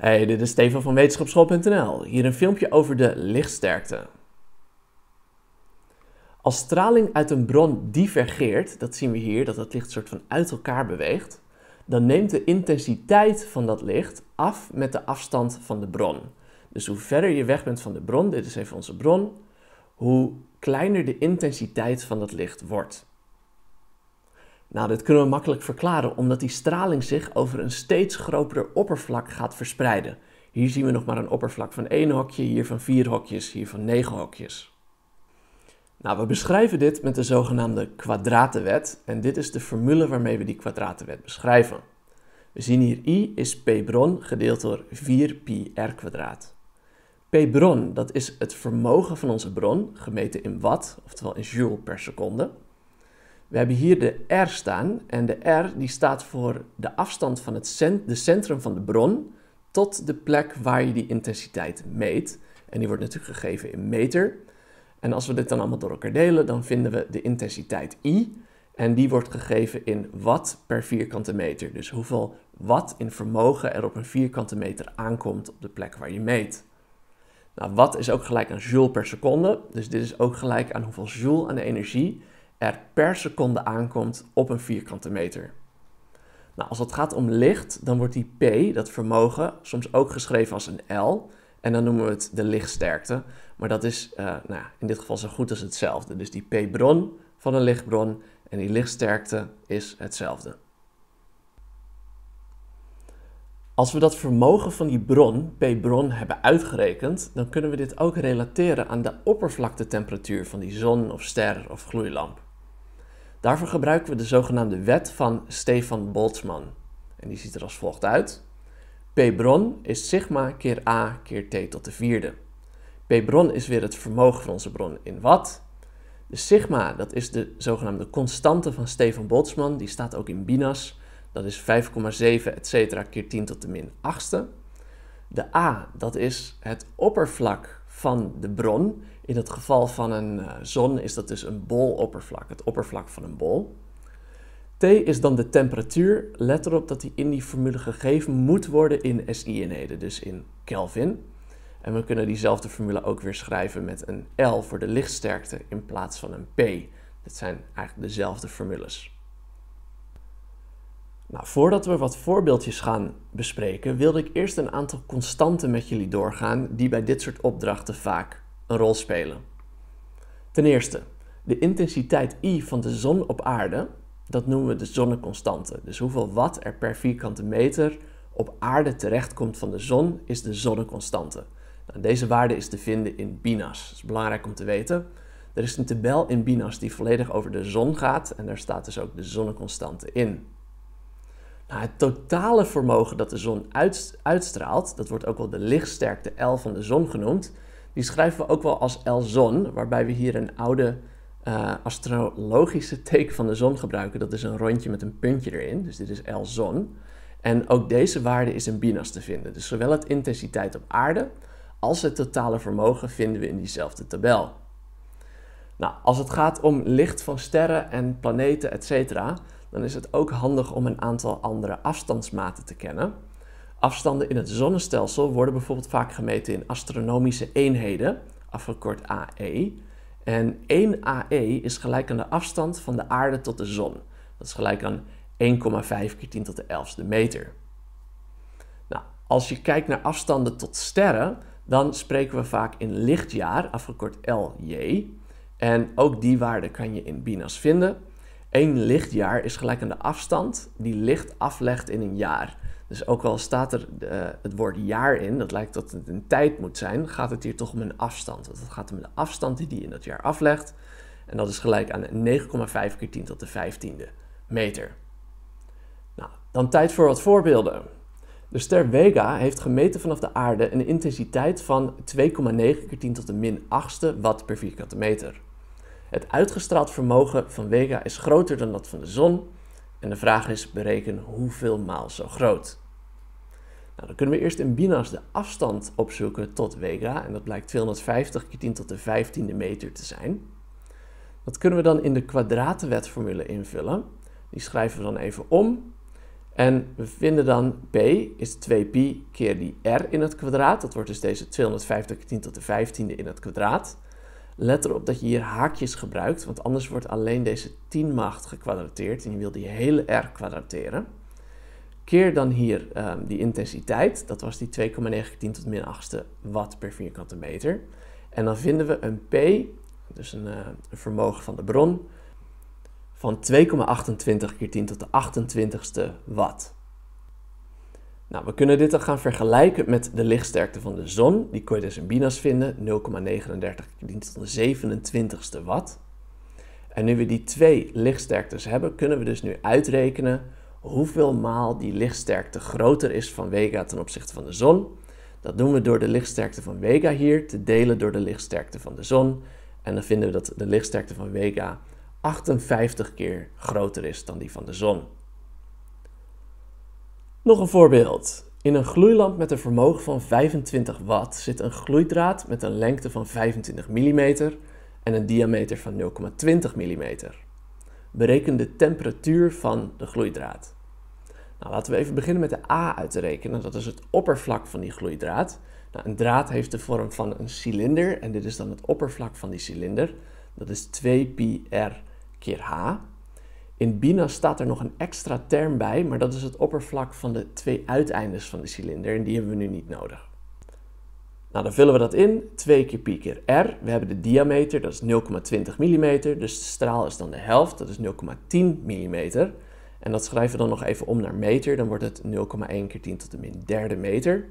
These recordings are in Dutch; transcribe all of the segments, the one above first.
Hey, dit is Steven van wetenschapschool.nl. Hier een filmpje over de lichtsterkte. Als straling uit een bron divergeert, dat zien we hier, dat het licht soort van uit elkaar beweegt, dan neemt de intensiteit van dat licht af met de afstand van de bron. Dus hoe verder je weg bent van de bron, dit is even onze bron, hoe kleiner de intensiteit van dat licht wordt. Nou, dit kunnen we makkelijk verklaren omdat die straling zich over een steeds groter oppervlak gaat verspreiden. Hier zien we nog maar een oppervlak van één hokje, hier van vier hokjes, hier van negen hokjes. Nou, we beschrijven dit met de zogenaamde kwadratenwet en dit is de formule waarmee we die kwadratenwet beschrijven. We zien hier i is p bron gedeeld door 4pi r kwadraat. P bron, dat is het vermogen van onze bron, gemeten in watt, oftewel in joule per seconde. We hebben hier de R staan en de R die staat voor de afstand van het de centrum van de bron tot de plek waar je die intensiteit meet. En die wordt natuurlijk gegeven in meter. En als we dit dan allemaal door elkaar delen, dan vinden we de intensiteit I. En die wordt gegeven in watt per vierkante meter. Dus hoeveel watt in vermogen er op een vierkante meter aankomt op de plek waar je meet. Nou, watt is ook gelijk aan joule per seconde. Dus dit is ook gelijk aan hoeveel joule aan de energie er per seconde aankomt op een vierkante meter. Nou, als het gaat om licht, dan wordt die P, dat vermogen, soms ook geschreven als een L. En dan noemen we het de lichtsterkte. Maar dat is eh, nou, in dit geval zo goed als hetzelfde. Dus die P-bron van een lichtbron en die lichtsterkte is hetzelfde. Als we dat vermogen van die bron, P-bron, hebben uitgerekend, dan kunnen we dit ook relateren aan de oppervlaktetemperatuur van die zon of ster of gloeilamp. Daarvoor gebruiken we de zogenaamde wet van Stefan Boltzmann. En die ziet er als volgt uit. P-bron is sigma keer a keer t tot de vierde. P-bron is weer het vermogen van onze bron in watt. De sigma, dat is de zogenaamde constante van Stefan Boltzmann, die staat ook in Binas. Dat is 5,7 etc. keer 10 tot de min achtste. De a, dat is het oppervlak van de bron. In het geval van een eh, zon is dat dus een boloppervlak, het oppervlak van een bol. T is dan de temperatuur. Let erop dat die in die formule gegeven moet worden in SI-eenheden, e, dus in Kelvin. En we kunnen diezelfde formule ook weer schrijven met een L voor de lichtsterkte in plaats van een P. Dit zijn eigenlijk dezelfde formules. Nou, voordat we wat voorbeeldjes gaan bespreken, wilde ik eerst een aantal constanten met jullie doorgaan die bij dit soort opdrachten vaak een rol spelen. Ten eerste, de intensiteit I van de zon op aarde, dat noemen we de zonneconstante. Dus hoeveel watt er per vierkante meter op aarde terechtkomt van de zon, is de zonneconstante. Nou, deze waarde is te vinden in BINAS. Dat is belangrijk om te weten. Er is een tabel in BINAS die volledig over de zon gaat en daar staat dus ook de zonneconstante in. Nou, het totale vermogen dat de zon uitstraalt, dat wordt ook wel de lichtsterkte L van de zon genoemd, die schrijven we ook wel als El Zon, waarbij we hier een oude eh, astrologische teken van de zon gebruiken. Dat is een rondje met een puntje erin, dus dit is El Zon. En ook deze waarde is in Binas te vinden. Dus zowel het intensiteit op aarde als het totale vermogen vinden we in diezelfde tabel. Nou, als het gaat om licht van sterren en planeten, etc., dan is het ook handig om een aantal andere afstandsmaten te kennen. Afstanden in het zonnestelsel worden bijvoorbeeld vaak gemeten in astronomische eenheden, afgekort AE. En 1 AE is gelijk aan de afstand van de aarde tot de zon. Dat is gelijk aan 1,5 keer 10 tot de 11ste meter. Nou, als je kijkt naar afstanden tot sterren, dan spreken we vaak in lichtjaar, afgekort LJ. En ook die waarde kan je in BINAS vinden. 1 lichtjaar is gelijk aan de afstand die licht aflegt in een jaar. Dus ook al staat er eh, het woord jaar in, dat lijkt dat het een tijd moet zijn, gaat het hier toch om een afstand. Dat het gaat om de afstand die die in dat jaar aflegt. En dat is gelijk aan 9,5 keer 10 tot de 15e meter. Nou, dan tijd voor wat voorbeelden. De ster Vega heeft gemeten vanaf de aarde een intensiteit van 2,9 keer 10 tot de min 8 e watt per vierkante meter. Het uitgestraald vermogen van Vega is groter dan dat van de zon. En de vraag is, bereken hoeveel maal zo groot. Nou, dan kunnen we eerst in Binas de afstand opzoeken tot Vega. En dat blijkt 250 keer 10 tot de 15e meter te zijn. Dat kunnen we dan in de kwadratenwetformule invullen. Die schrijven we dan even om. En we vinden dan p is 2pi keer die r in het kwadraat. Dat wordt dus deze 250 keer 10 tot de 15e in het kwadraat. Let erop dat je hier haakjes gebruikt, want anders wordt alleen deze 10 macht gekwadrateerd en je wil die hele r kwadrateren. Keer dan hier ehm, die intensiteit, dat was die 2,99 tot min 8 watt per vierkante meter. En dan vinden we een P, dus een, eh, vermogen van de bron, van 2,28 keer 10 tot de 28ste watt. Nou, we kunnen dit dan gaan vergelijken met de lichtsterkte van de zon. Die kon je dus in Binas vinden, 0,39 keer tot de 27ste watt. En nu we die twee lichtsterktes hebben, kunnen we dus nu uitrekenen hoeveel maal die lichtsterkte groter is van Vega ten opzichte van de zon. Dat doen we door de lichtsterkte van Vega hier te delen door de lichtsterkte van de zon. En dan vinden we dat de lichtsterkte van Vega 58 keer groter is dan die van de zon. Nog een voorbeeld. In een gloeilamp met een vermogen van 25 watt zit een gloeidraad met een lengte van 25 mm en een diameter van 0,20 mm. Bereken de temperatuur van de gloeidraad. Nou, laten we even beginnen met de A uit te rekenen. Dat is het oppervlak van die gloeidraad. Nou, een draad heeft de vorm van een cilinder en dit is dan het oppervlak van die cilinder. Dat is 2πr keer h. In Bina staat er nog een extra term bij, maar dat is het oppervlak van de twee uiteindes van de cilinder en die hebben we nu niet nodig. Nou, dan vullen we dat in, 2 keer pi keer r. We hebben de diameter, dat is 0,20 mm. Dus de straal is dan de helft, dat is 0,10 mm. En dat schrijven we dan nog even om naar meter. Dan wordt het 0,1 keer 10 tot de min derde meter.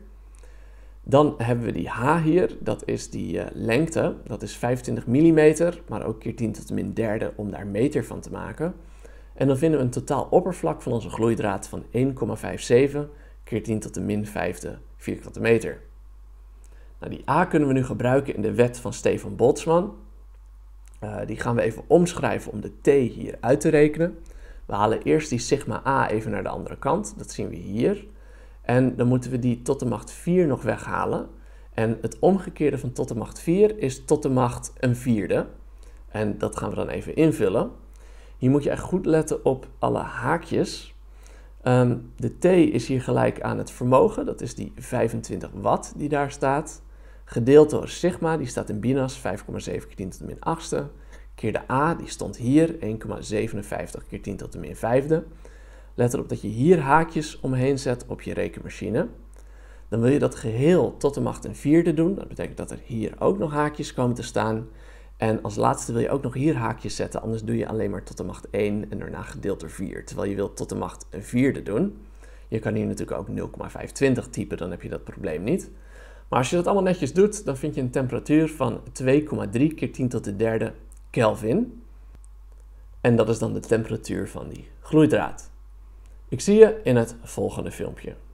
Dan hebben we die h hier, dat is die eh, lengte. Dat is 25 mm, maar ook keer 10 tot de min derde om daar meter van te maken. En dan vinden we een totaal oppervlak van onze gloeidraad van 1,57 keer 10 tot de min vijfde vierkante meter. Nou, die A kunnen we nu gebruiken in de wet van Stefan Boltzmann. Eh, die gaan we even omschrijven om de T hier uit te rekenen. We halen eerst die sigma A even naar de andere kant. Dat zien we hier. En dan moeten we die tot de macht 4 nog weghalen. En het omgekeerde van tot de macht 4 is tot de macht een vierde. En dat gaan we dan even invullen. Hier moet je echt goed letten op alle haakjes. Ehm, de T is hier gelijk aan het vermogen, dat is die 25 watt die daar staat gedeeld door sigma, die staat in Binas 5,7 keer 10 tot de min 8 keer de a, die stond hier 1,57 keer 10 tot de min 5 Let erop dat je hier haakjes omheen zet op je rekenmachine. Dan wil je dat geheel tot de macht een vierde doen. Dat betekent dat er hier ook nog haakjes komen te staan. En als laatste wil je ook nog hier haakjes zetten, anders doe je alleen maar tot de macht 1 en daarna gedeeld door 4. Terwijl je wilt tot de macht een vierde doen. Je kan hier natuurlijk ook 0,25 typen, dan heb je dat probleem niet. Maar als je dat allemaal netjes doet, dan vind je een temperatuur van 2,3 keer 10 tot de derde Kelvin. En dat is dan de temperatuur van die gloeidraad. Ik zie je in het volgende filmpje.